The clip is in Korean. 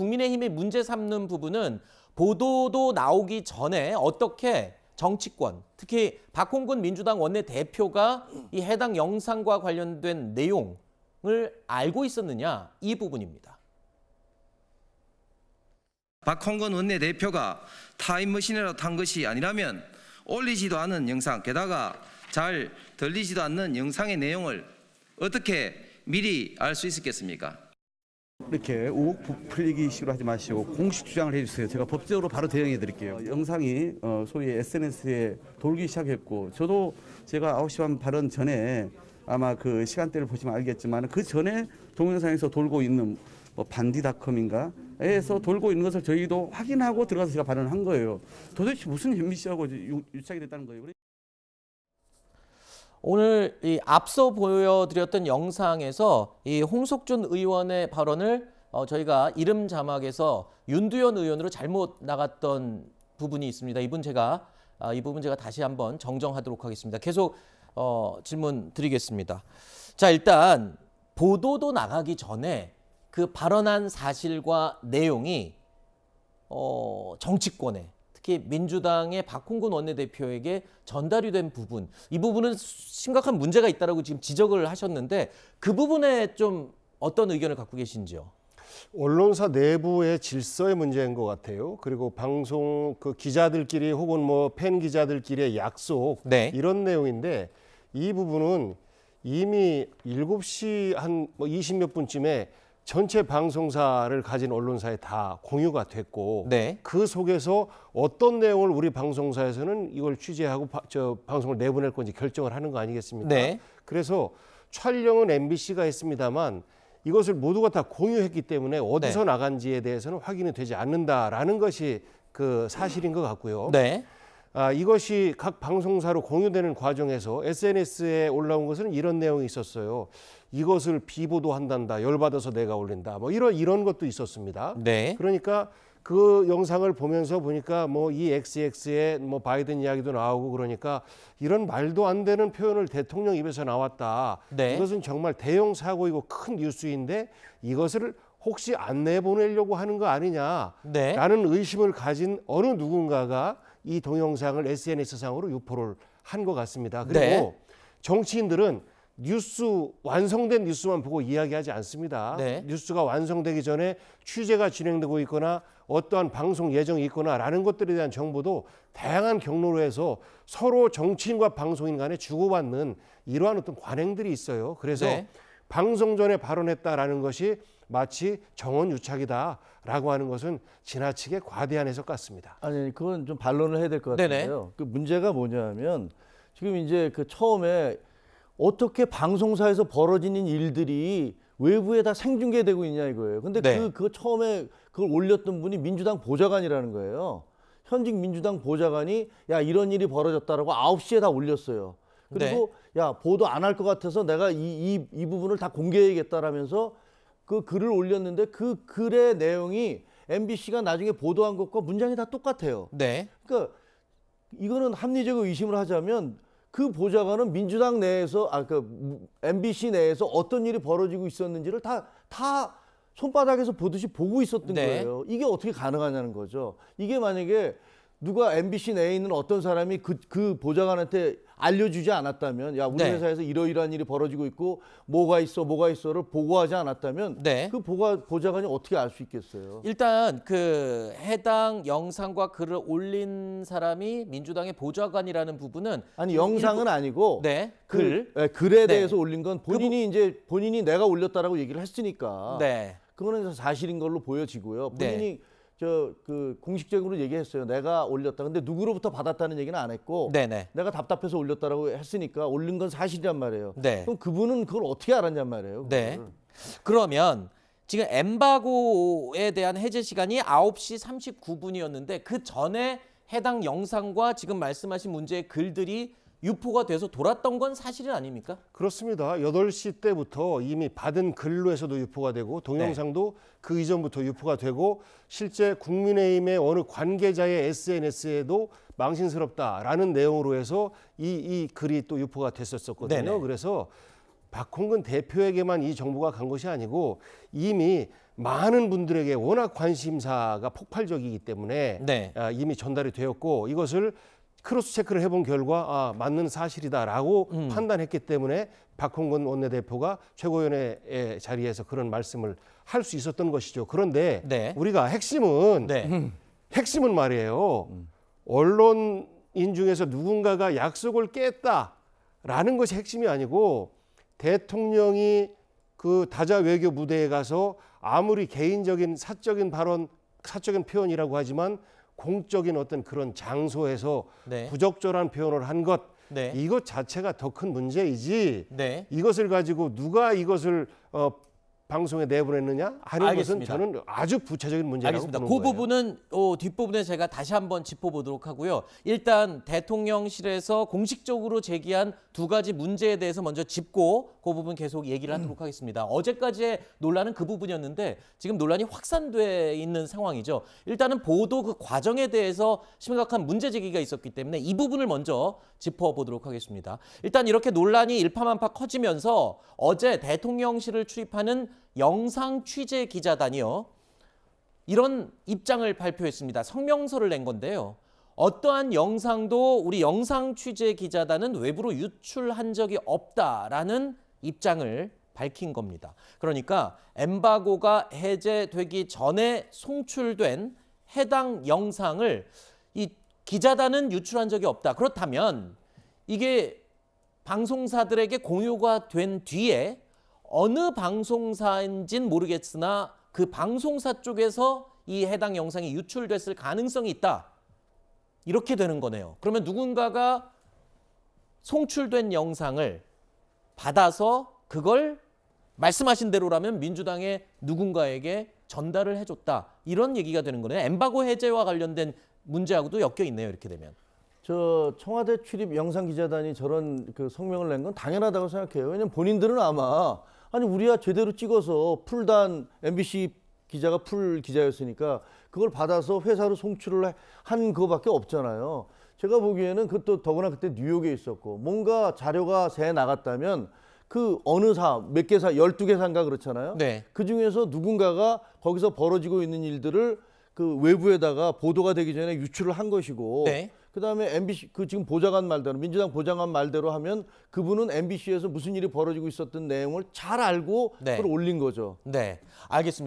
국민의힘이 문제 삼는 부분은 보도도 나오기 전에 어떻게 정치권, 특히 박홍근 민주당 원내대표가 이 해당 영상과 관련된 내용을 알고 있었느냐 이 부분입니다. 박홍근 원내대표가 타임머신이라 탄 것이 아니라면 올리지도 않은 영상, 게다가 잘 들리지도 않는 영상의 내용을 어떻게 미리 알 수 있었겠습니까? 이렇게 우혹 부풀리기 식으로 하지 마시고 공식 주장을 해주세요. 제가 법적으로 바로 대응해 드릴게요. 영상이 어, 소위 SNS에 돌기 시작했고 저도 제가 9시 반 발언 전에 아마 그 시간대를 보시면 알겠지만 그 전에 동영상에서 돌고 있는 뭐 반디닷컴인가 에서 돌고 있는 것을 저희도 확인하고 들어가서 제가 발언한 거예요. 도대체 무슨 현미 씨하고 유착이 됐다는 거예요. 오늘 이 앞서 보여드렸던 영상에서 이 홍석준 의원의 발언을 어, 저희가 이름 자막에서 윤두현 의원으로 잘못 나갔던 부분이 있습니다. 이분 제가 아, 이 부분 제가 다시 한번 정정하도록 하겠습니다. 계속 어, 질문 드리겠습니다. 자 일단 보도도 나가기 전에 그 발언한 사실과 내용이 어, 정치권에 특히 민주당의 박홍근 원내대표에게 전달이 된 부분 이 부분은 심각한 문제가 있다라고 지금 지적을 하셨는데 그 부분에 좀 어떤 의견을 갖고 계신지요? 언론사 내부의 질서의 문제인 것 같아요. 그리고 방송 그 기자들끼리 혹은 뭐 팬 기자들끼리의 약속 네. 이런 내용인데 이 부분은 이미 7시 한뭐 20몇 분쯤에 전체 방송사를 가진 언론사에 다 공유가 됐고 네. 그 속에서 어떤 내용을 우리 방송사에서는 이걸 취재하고 바, 저 방송을 내보낼 건지 결정을 하는 거 아니겠습니까? 네. 그래서 촬영은 MBC가 했습니다만 이것을 모두가 다 공유했기 때문에 어디서 네. 나간지에 대해서는 확인이 되지 않는다라는 것이 그 사실인 것 같고요. 네. 아, 이것이 각 방송사로 공유되는 과정에서 SNS에 올라온 것은 이런 내용이 있었어요. 이것을 비보도한단다. 열받아서 내가 올린다. 뭐 이런 이런 것도 있었습니다. 네. 그러니까 그 영상을 보면서 보니까 뭐 이 XX의 뭐 바이든 이야기도 나오고 그러니까 이런 말도 안 되는 표현을 대통령 입에서 나왔다. 네. 이것은 정말 대형 사고이고 큰 뉴스인데 이것을 혹시 안 내보내려고 하는 거 아니냐라는 네. 의심을 가진 어느 누군가가 이 동영상을 SNS상으로 유포를 한 것 같습니다. 그리고 네. 정치인들은 뉴스 완성된 뉴스만 보고 이야기하지 않습니다. 네. 뉴스가 완성되기 전에 취재가 진행되고 있거나 어떠한 방송 예정이 있거나라는 것들에 대한 정보도 다양한 경로로 해서 서로 정치인과 방송인 간에 주고받는 이러한 어떤 관행들이 있어요. 그래서 네. 방송 전에 발언했다라는 것이 마치 정원유착이다라고 하는 것은 지나치게 과대한 해석 같습니다. 아니 그건 좀 반론을 해야 될 것 같은데요. 그 문제가 뭐냐면 지금 이제 그 처음에 어떻게 방송사에서 벌어지는 일들이 외부에 다 생중계되고 있냐 이거예요. 근데 네. 그, 그 처음에 그걸 올렸던 분이 민주당 보좌관이라는 거예요. 현직 민주당 보좌관이 야 이런 일이 벌어졌다라고 9시에 다 올렸어요. 그리고 네. 야 보도 안 할 것 같아서 내가 이, 이, 이 부분을 다 공개해야겠다라면서 그 글을 올렸는데 그 글의 내용이 MBC가 나중에 보도한 것과 문장이 다 똑같아요. 네. 그러니까 이거는 합리적 의심을 하자면 그 보좌관은 민주당 내에서 아그 MBC 내에서 어떤 일이 벌어지고 있었는지를 다다 다 손바닥에서 보듯이 보고 있었던 네. 거예요. 이게 어떻게 가능하냐는 거죠. 이게 만약에 누가 MBC 내에 있는 어떤 사람이 그, 그 보좌관한테 알려주지 않았다면 야 우리 네. 회사에서 이러이러한 일이 벌어지고 있고 뭐가 있어 뭐가 있어를 보고하지 않았다면 네. 그 보고 보좌관이 어떻게 알 수 있겠어요? 일단 그 해당 영상과 글을 올린 사람이 민주당의 보좌관이라는 부분은 아니 영상은 일부... 아니고 네. 그 글 그, 네, 글에 대해서 올린 건 본인이 그... 이제 본인이 내가 올렸다라고 얘기를 했으니까 네. 그거는 사실인 걸로 보여지고요. 네. 본인이 저그 공식적으로 얘기했어요. 내가 올렸다. 근데 누구로부터 받았다는 얘기는 안 했고 네네. 내가 답답해서 올렸다라고 했으니까 올린 건 사실이란 말이에요. 네. 그럼 그분은 그걸 어떻게 알았냔 말이에요. 네. 그러면 지금 엠바고에 대한 해제 시간이 9시 39분이었는데 그 전에 해당 영상과 지금 말씀하신 문제의 글들이 유포가 돼서 돌았던 건 사실은 아닙니까? 그렇습니다. 8시 때부터 이미 받은 글로 해서도 유포가 되고 동영상도 네. 그 이전부터 유포가 되고 실제 국민의힘의 어느 관계자의 SNS에도 망신스럽다라는 내용으로 해서 이, 이 글이 또 유포가 됐었거든요. 네네. 그래서 박홍근 대표에게만 이 정보가 간 것이 아니고 이미 많은 분들에게 워낙 관심사가 폭발적이기 때문에 네. 아, 이미 전달이 되었고 이것을 크로스 체크를 해본 결과 아, 맞는 사실이다라고 음. 판단했기 때문에 박홍근 원내대표가 최고위원회 자리에서 그런 말씀을 할 수 있었던 것이죠. 그런데 네. 우리가 핵심은 네. 음. 핵심은 말이에요. 언론인 중에서 누군가가 약속을 깼다라는 것이 핵심이 아니고 대통령이 그 다자 외교 무대에 가서 아무리 개인적인 사적인 발언, 사적인 표현이라고 하지만 공적인 어떤 그런 장소에서 네. 부적절한 표현을 한 것, 네. 이것 자체가 더 큰 문제이지. 네. 이것을 가지고 누가 이것을 어, 방송에 내보냈느냐 하는 알겠습니다. 것은 저는 아주 구체적인 문제라고 알겠습니다. 보는 그 거예요. 부분은 어, 뒷부분에 제가 다시 한번 짚어보도록 하고요. 일단 대통령실에서 공식적으로 제기한 두 가지 문제에 대해서 먼저 짚고 그 부분 계속 얘기를 하도록 음. 하겠습니다. 어제까지의 논란은 그 부분이었는데 지금 논란이 확산돼 있는 상황이죠. 일단은 보도 그 과정에 대해서 심각한 문제 제기가 있었기 때문에 이 부분을 먼저 짚어보도록 하겠습니다. 일단 이렇게 논란이 일파만파 커지면서 어제 대통령실을 출입하는 영상 취재 기자단이요. 이런 입장을 발표했습니다. 성명서를 낸 건데요. 어떠한 영상도 우리 영상 취재 기자단은 외부로 유출한 적이 없다라는 입장을 밝힌 겁니다. 그러니까 엠바고가 해제되기 전에 송출된 해당 영상을 이 기자단은 유출한 적이 없다. 그렇다면 이게 방송사들에게 공유가 된 뒤에 어느 방송사인진 모르겠으나 그 방송사 쪽에서 이 해당 영상이 유출됐을 가능성이 있다. 이렇게 되는 거네요. 그러면 누군가가 송출된 영상을 받아서 그걸 말씀하신 대로라면 민주당의 누군가에게 전달을 해줬다. 이런 얘기가 되는 거네요. 엠바고 해제와 관련된 문제하고도 엮여 있네요. 이렇게 되면. 저 청와대 출입 영상 기자단이 저런 그 성명을 낸 건 당연하다고 생각해요. 왜냐면 본인들은 아마 아니 우리가 제대로 찍어서 풀단 MBC 기자가 풀 기자였으니까 그걸 받아서 회사로 송출을 한 그거밖에 없잖아요. 제가 보기에는 그것도 더구나 그때 뉴욕에 있었고 뭔가 자료가 새 나갔다면 그 어느 사, 몇개 사, 열두 개 사인가 그렇잖아요. 네. 그 중에서 누군가가 거기서 벌어지고 있는 일들을 그 외부에다가 보도가 되기 전에 유출을 한 것이고 네. 그다음에 MBC 그 지금 보좌관 말대로 민주당 보좌관 말대로 하면 그분은 MBC에서 무슨 일이 벌어지고 있었던 내용을 잘 알고 네. 그걸 올린 거죠. 네. 알겠습니다.